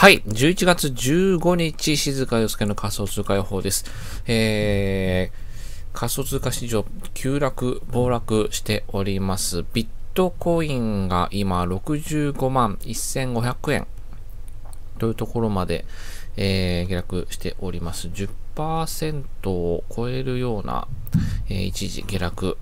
はい。11月15日、静岡洋介の仮想通貨予報です。えー、仮想通貨市場、急落、暴落しております。ビットコインが今65万1500円というところまで、えー、下落しております。10%を超えるような、えー、一時下落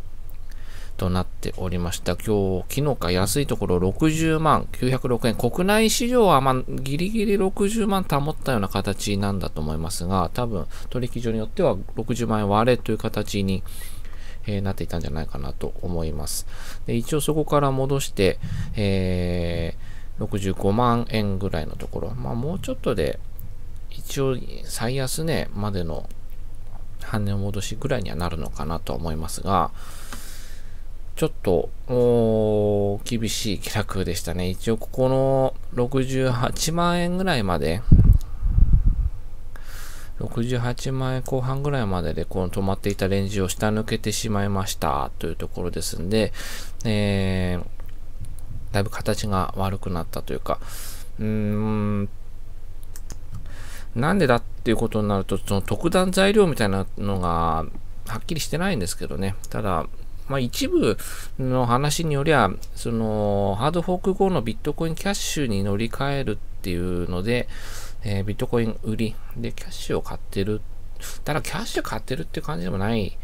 となっておりました。今日、昨日か安いところ60万906円。国内市場はまあギリギリ60万保ったような形なんだと思いますが、多分取引所によっては60万円割れという形に、えー、なっていたんじゃないかなと思います。で一応そこから戻して、えー、65万円ぐらいのところ、まあもうちょっとで、一応最安値までの半値戻しぐらいにはなるのかなと思いますが、ちょっと、厳しい気楽でしたね。一応ここの68万円ぐらいまで、68万円後半ぐらいまでで、この止まっていたレンジを下抜けてしまいましたというところですんで、えー、だいぶ形が悪くなったというか、うーん、なんでだっていうことになると、その特段材料みたいなのがはっきりしてないんですけどね。ただ、まあ、一部の話によりは、その、ハードフォーク後のビットコインキャッシュに乗り換えるっていうので、えー、ビットコイン売り。で、キャッシュを買ってる。ただ、キャッシュ買ってるって感じでもない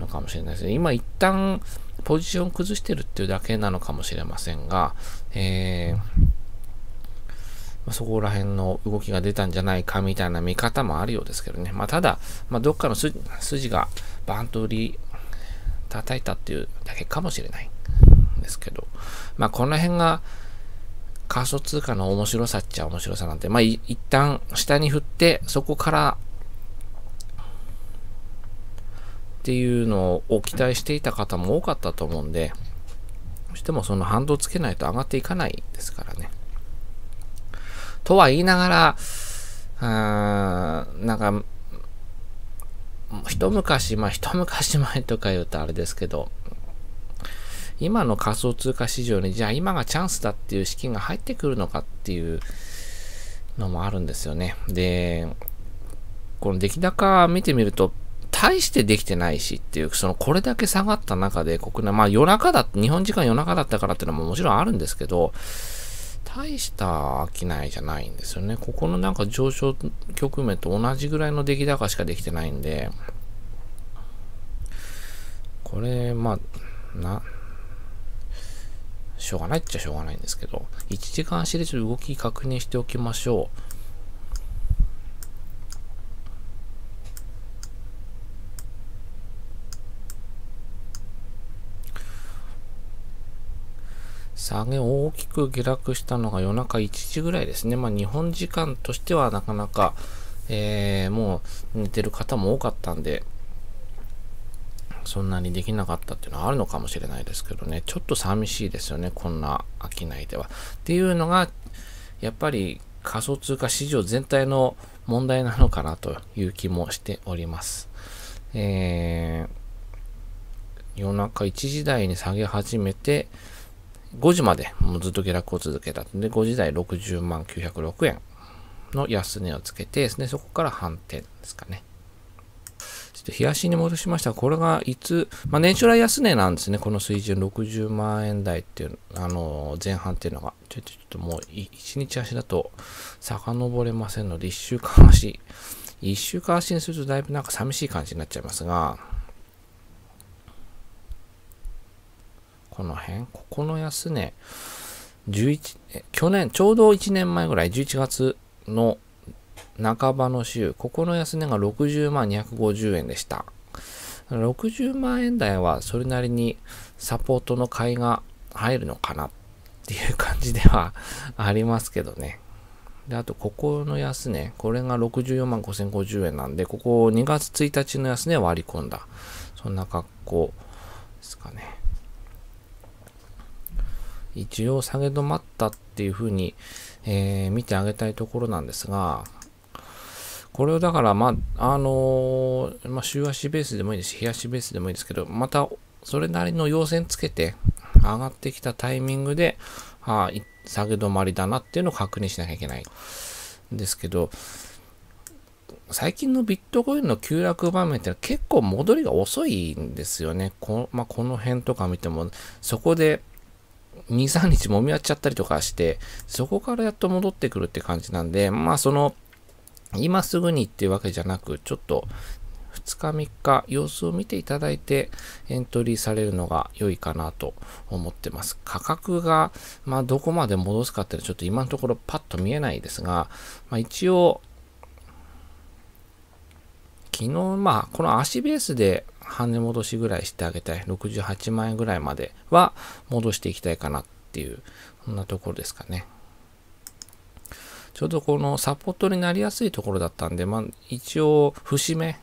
のかもしれないですね。今、一旦、ポジション崩してるっていうだけなのかもしれませんが、えーまそこら辺の動きが出たんじゃないかみたいな見方もあるようですけどね。まあ、ただ、まあ、どっかの筋がバーンと売り叩いたっていうだけかもしれないんですけど、まあこの辺が仮想通貨の面白さっちゃ面白さなんて、まあ一旦下に振って、そこからっていうのを期待していた方も多かったと思うんで、してもその反動つけないと上がっていかないですからね。とは言いながら、あーなんか一昔前、一昔前とか言うとあれですけど、今の仮想通貨市場に、じゃあ今がチャンスだっていう資金が入ってくるのかっていうのもあるんですよね。で、この出来高見てみると、大してできてないしっていう、そのこれだけ下がった中で国内、まあ夜中だ、日本時間夜中だったからっていうのももちろんあるんですけど、大した商いじゃないんですよね。ここのなんか上昇局面と同じぐらいの出来高しかできてないんで、これ、まあ、な、しょうがないっちゃしょうがないんですけど、1時間足でちょっと動き確認しておきましょう。下げ大きく下落したのが夜中1時ぐらいですね。まあ、日本時間としてはなかなか、えー、もう寝てる方も多かったんで、そんなにできなかったっていうのはあるのかもしれないですけどね、ちょっと寂しいですよね、こんな商いでは。っていうのが、やっぱり仮想通貨市場全体の問題なのかなという気もしております。えー、夜中1時台に下げ始めて、5時までもうずっと下落を続けたで、5時台60万906円の安値をつけてですね、そこから反転ですかね。ちょっと冷やしに戻しましたこれがいつ、まあ、年初来安値なんですね、この水準60万円台っていう、あの前半っていうのが、ちょっとちょっともう1日足だと遡れませんので、1週間足、1週間足にするとだいぶなんか寂しい感じになっちゃいますが、この辺ここの安値、11、去年、ちょうど1年前ぐらい、11月の半ばの週、ここの安値が60万250円でした。60万円台はそれなりにサポートの買いが入るのかなっていう感じでは ありますけどね。で、あと、ここの安値、これが64万5050円なんで、ここ2月1日の安値割り込んだ。そんな格好ですかね。一応下げ止まったっていうふうに、えー、見てあげたいところなんですが、これをだから、まあ、あのー、まあ、週足ベースでもいいですし、日足ベースでもいいですけど、また、それなりの要線つけて、上がってきたタイミングで、あ下げ止まりだなっていうのを確認しなきゃいけない。ですけど、最近のビットコインの急落場面って結構戻りが遅いんですよね。こ,、まあ、この辺とか見ても、そこで2、3日もみ合っちゃったりとかして、そこからやっと戻ってくるって感じなんで、まあその、今すぐにっていうわけじゃなく、ちょっと2日3日様子を見ていただいてエントリーされるのが良いかなと思ってます。価格が、まあ、どこまで戻すかっていうのはちょっと今のところパッと見えないですが、まあ、一応、昨日、まあ、この足ベースで跳ね戻しぐらいしてあげたい。68万円ぐらいまでは戻していきたいかなっていう、そんなところですかね。ちょうどこのサポートになりやすいところだったんで、まあ、一応、節目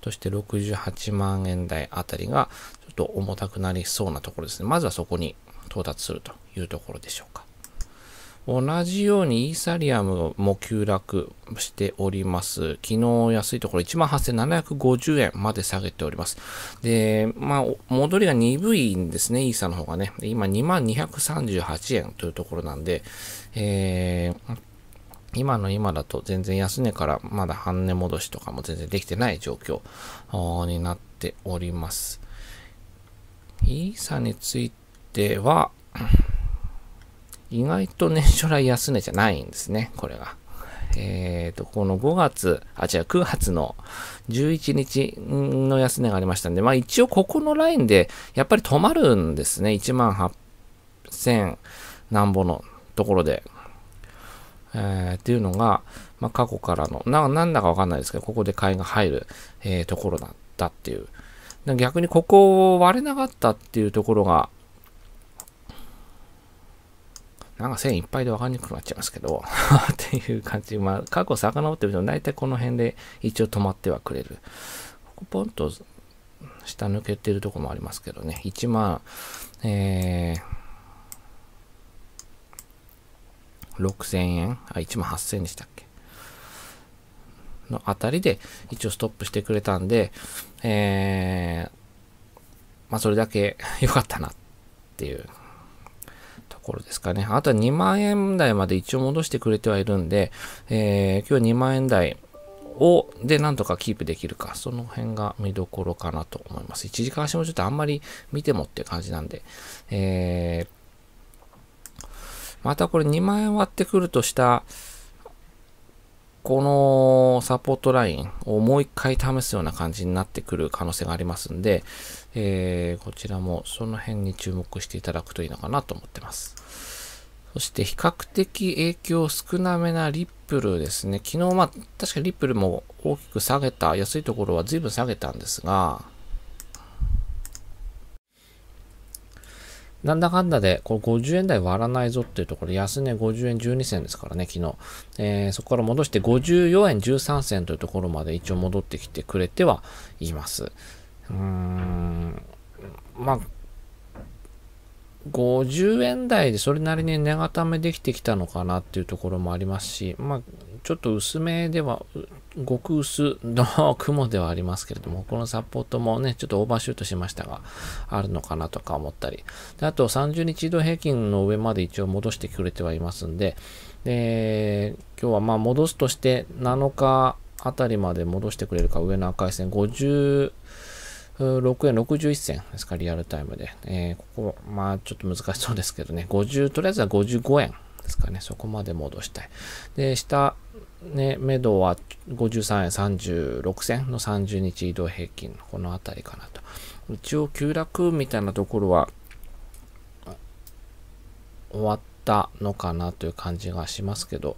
として68万円台あたりが、ちょっと重たくなりそうなところですね。まずはそこに到達するというところでしょうか。同じようにイーサリアムも急落しております。昨日安いところ18,750円まで下げております。で、まあ、戻りが鈍いんですね、イーサの方がね。今22,238円というところなんで、えー、今の今だと全然安値からまだ半値戻しとかも全然できてない状況になっております。イーサについては、意外と年初来安値じゃないんですね、これが。えっ、ー、と、この5月、あ、違う、9月の11日の安値がありましたんで、まあ一応ここのラインで、やっぱり止まるんですね。1万8000なんぼのところで。えー、っていうのが、まあ過去からの、な、なんだかわかんないですけど、ここで買いが入る、えー、ところだったっていう。逆にここを割れなかったっていうところが、なんか線いっぱいで分かりにくくなっちゃいますけど っていう感じ。まあ、過去遡ってみると、大体この辺で一応止まってはくれる。ここポンと下抜けてるとこもありますけどね。1万、えー、6000円あ、1万8000円でしたっけのあたりで一応ストップしてくれたんで、えー、まあそれだけ良かったなっていうころですかね。あとは2万円台まで一応戻してくれてはいるんで、えー、今日2万円台を、で、なんとかキープできるか、その辺が見どころかなと思います。1時間足もちょっとあんまり見てもって感じなんで、えー、またこれ2万円割ってくるとした、このサポートラインをもう一回試すような感じになってくる可能性がありますんで、えー、こちらもその辺に注目していただくといいのかなと思ってます。そして比較的影響少なめなリップルですね。昨日、まあ、確かにリップルも大きく下げた、安いところは随分下げたんですが、なんだかんだで、これ50円台割らないぞっていうところ、安値50円12銭ですからね、昨日。えー、そこから戻して54円13銭というところまで一応戻ってきてくれてはいます。うーん、まあ、50円台でそれなりに値固めできてきたのかなっていうところもありますし、まあ、ちょっと薄めでは、極薄の雲ではありますけれども、このサポートもね、ちょっとオーバーシュートしましたが、あるのかなとか思ったり。であと、30日移動平均の上まで一応戻してくれてはいますんで、で、今日はまあ戻すとして7日あたりまで戻してくれるか、上の赤い線50、6円61銭ですか、リアルタイムで。えー、ここ、まあちょっと難しそうですけどね、50、とりあえずは55円ですかね、そこまで戻したい。で、下、ね、目処は53円36銭の30日移動平均のこの辺りかなと。一応、急落みたいなところは終わったのかなという感じがしますけど、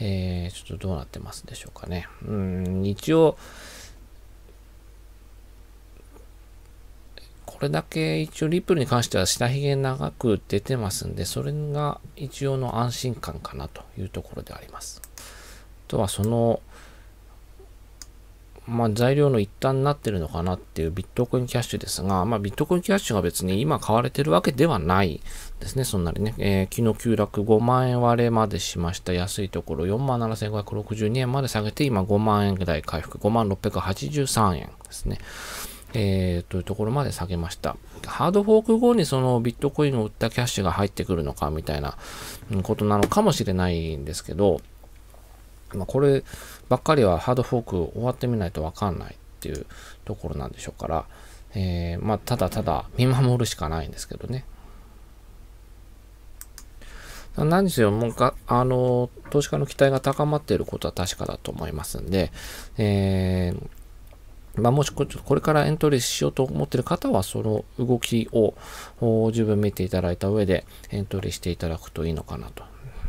えー、ちょっとどうなってますでしょうかね。うん、一応、これだけ一応リップルに関しては下髭長く出てますんで、それが一応の安心感かなというところであります。とはその、まあ、材料の一端になってるのかなっていうビットコインキャッシュですが、まあ、ビットコインキャッシュが別に今買われてるわけではないですね。そんなにね、えー、昨日急落5万円割れまでしました。安いところ4万7562円まで下げて、今5万円ぐらい回復、5万683円ですね。えー、というところまで下げました。ハードフォーク後にそのビットコインを売ったキャッシュが入ってくるのかみたいなことなのかもしれないんですけど、まあ、こればっかりはハードフォーク終わってみないとわかんないっていうところなんでしょうから、えー、まあ、ただただ見守るしかないんですけどね。何せよ、もうか、あの、投資家の期待が高まっていることは確かだと思いますんで、えー、まあ、もしここれからエントリーしようと思っている方は、その動きを十分見ていただいた上でエントリーしていただくといいのかなと。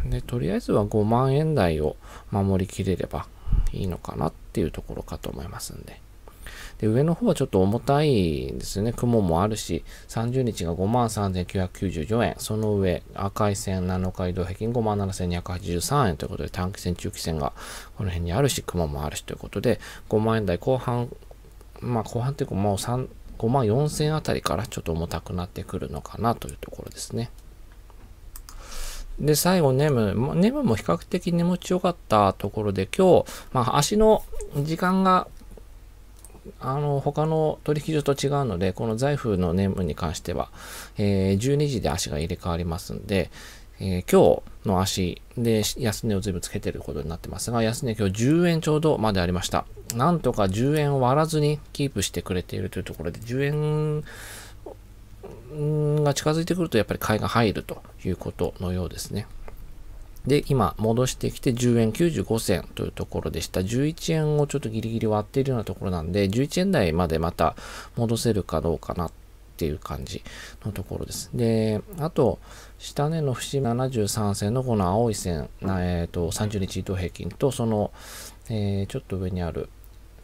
で、とりあえずは5万円台を守りきれればいいのかなっていうところかと思いますんで。で、上の方はちょっと重たいですね。雲もあるし、30日が53,994円。その上、赤い線、7日移動平均57,283円ということで、短期線、中期線がこの辺にあるし、雲もあるしということで、5万円台後半、まあ後半っていうかもう3、5万4000あたりからちょっと重たくなってくるのかなというところですね。で、最後、ネム。ネムも比較的寝持ちよかったところで、今日、まあ、足の時間が、あの、他の取引所と違うので、この財布のネムに関しては、えー、12時で足が入れ替わりますんで、えー、今日の足で安値を全部つけてることになってますが、安値今日10円ちょうどまでありました。なんとか10円を割らずにキープしてくれているというところで、10円が近づいてくるとやっぱり買いが入るということのようですね。で、今戻してきて10円95銭というところでした。11円をちょっとギリギリ割っているようなところなんで、11円台までまた戻せるかどうかなっていう感じのところです。で、あと、下値の節73銭のこの青い線、えーと30日移動平均と、その、えー、ちょっと上にある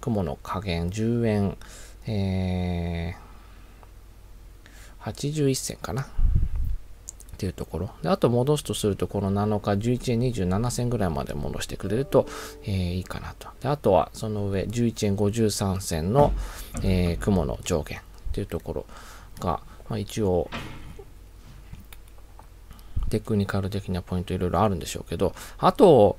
雲の加減10円、えー81銭かな。っていうところ。で、あと戻すとすると、この7日、11円27銭ぐらいまで戻してくれると、えー、いいかなと。で、あとは、その上、11円53銭の、えー、雲の上限っていうところが、まあ、一応、テクニカル的なポイントいろいろあるんでしょうけど、あと、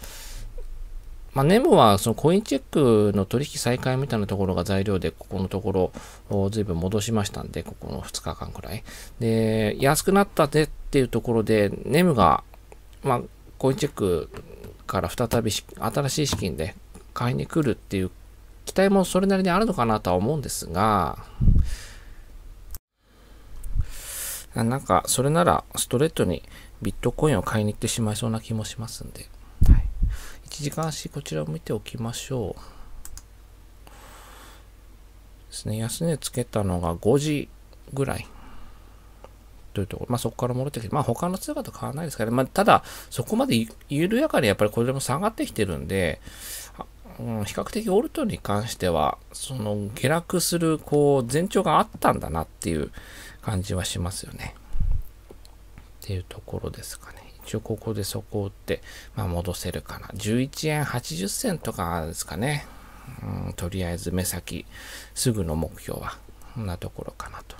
まあ、ネモはそのコインチェックの取引再開みたいなところが材料で、ここのところ、ずいぶん戻しましたんで、ここの2日間くらい。で、安くなったでっていうところで、ネムが、まあ、コインチェックから再び新しい資金で買いに来るっていう期待もそれなりにあるのかなとは思うんですが、なんか、それならストレートにビットコインを買いに行ってしまいそうな気もしますんで。時間足、こちらを見ておきましょう。ですね、安値つけたのが5時ぐらい。というところ。まあ、そこから戻ってきて、まあ、他の通貨と変わらないですから、ね、まあ、ただ、そこまで緩やかにやっぱりこれでも下がってきてるんで、うん、比較的オルトに関しては、その下落する、こう、前兆があったんだなっていう感じはしますよね。っていうところですかね。一応ここでそこを打って、まあ、戻せるかな。11円80銭とかですかね。うん、とりあえず目先、すぐの目標は、こんなところかなと。